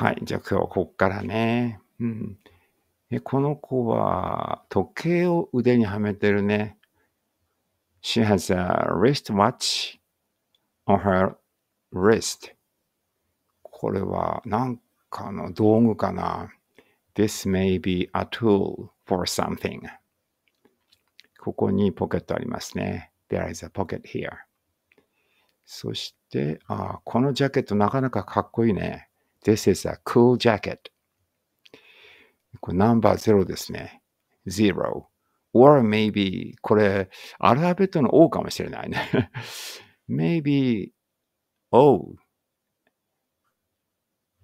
はい。じゃあ今日はこっからね。うん。え、この子は時計を腕にはめてるね。She has a wristwatch on her wrist. これは何かの道具かな ?This may be a tool for something. ここにポケットありますね。There is a pocket here. そして、あこのジャケットなかなかかっこいいね。This is a cool jacket. これナンバーゼロですね。zero. or maybe これアルファベットの O かもしれないね。maybe O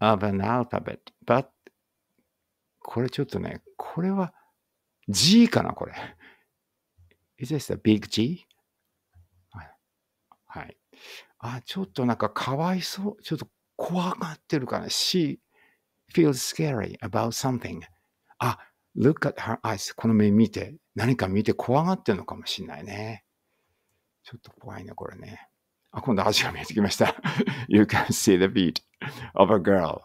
of an alphabet. But これちょっとね、これは G かなこれ。Is this a big G? はい。あ、ちょっとなんかかわいそう。ちょっと怖がってるから、she feels scary about something. あ、look at her eyes. この目見て、何か見て怖がってるのかもしれないね。ちょっと怖いね、これね。あ、今度足が見えてきました。you can see the b e a t of a girl.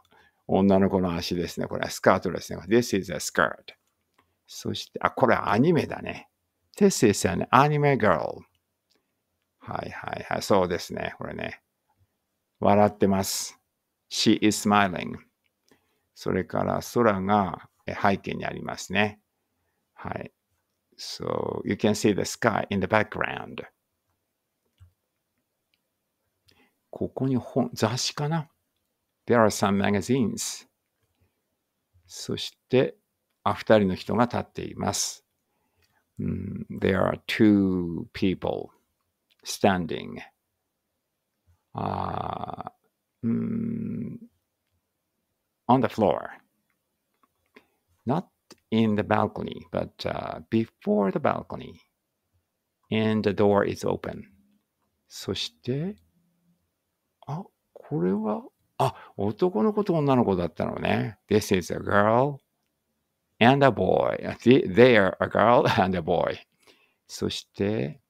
女の子の足ですね。これはスカートですね。This is a skirt. そして、あ、これはアニメだね。This is an anime girl. はいはいはい。そうですね。これね。笑ってます。She is smiling. それから空が背景にありますね。はい。So you can see the sky in the background. ここに本雑誌かな ?There are some magazines. そして、あ、二人の人が立っています。Mm, there are two people standing. あ on the floor. Not in the balcony, but uh, before the balcony. And the door is open. そして、あ、これは、あ、男の子と女の子だったのね。This is a girl and a boy. They are a girl and a boy. そして、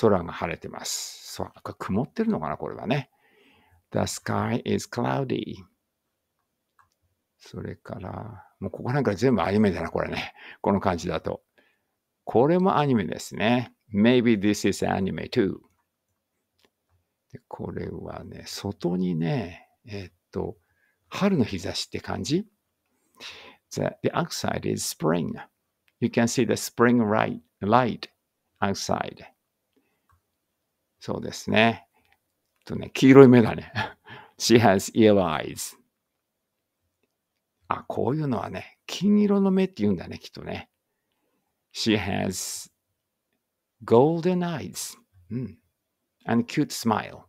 空が晴れてます。そう、曇ってるのかな、これはね。The sky is cloudy. それから、もうここなんか全部アニメだな、これね。この感じだと。これもアニメですね。Maybe this is anime too. でこれはね、外にね、えー、っと、春の日差しって感じ the, ?The outside is spring.You can see the spring light outside. そうですね。とね、黄色い眼鏡。She has yellow eyes. あ、こういうのはね、金色の目って言うんだね、きっとね。She has golden eyes. うん。and cute smile.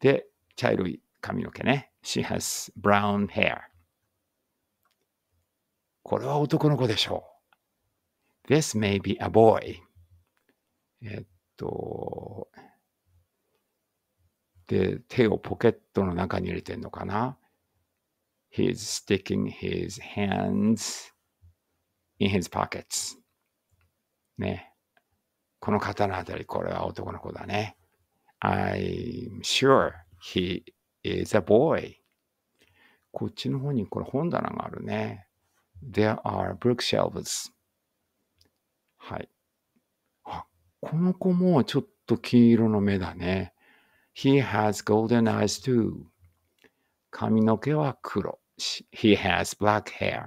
で、茶色い髪の毛ね。She has brown hair. これは男の子でしょう。This may be a boy. えっと、で、手をポケットの中に入れてるのかな ?He's sticking his hands in his pockets. ね。この方のあたり、これは男の子だね。I'm sure he is a boy. こっちの方にこれ本棚があるね。There are bookshelves. はい。あ、この子もちょっと黄色の目だね。He has golden eyes too. 髪の毛は黒。He has black hair.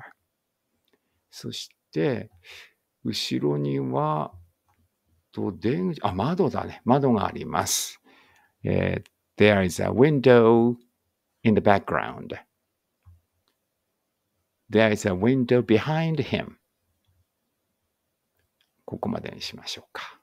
そして、後ろには、と出口、あ、窓だね。窓があります。えー、There is a window in the background. There is a window behind him. ここまでにしましょうか。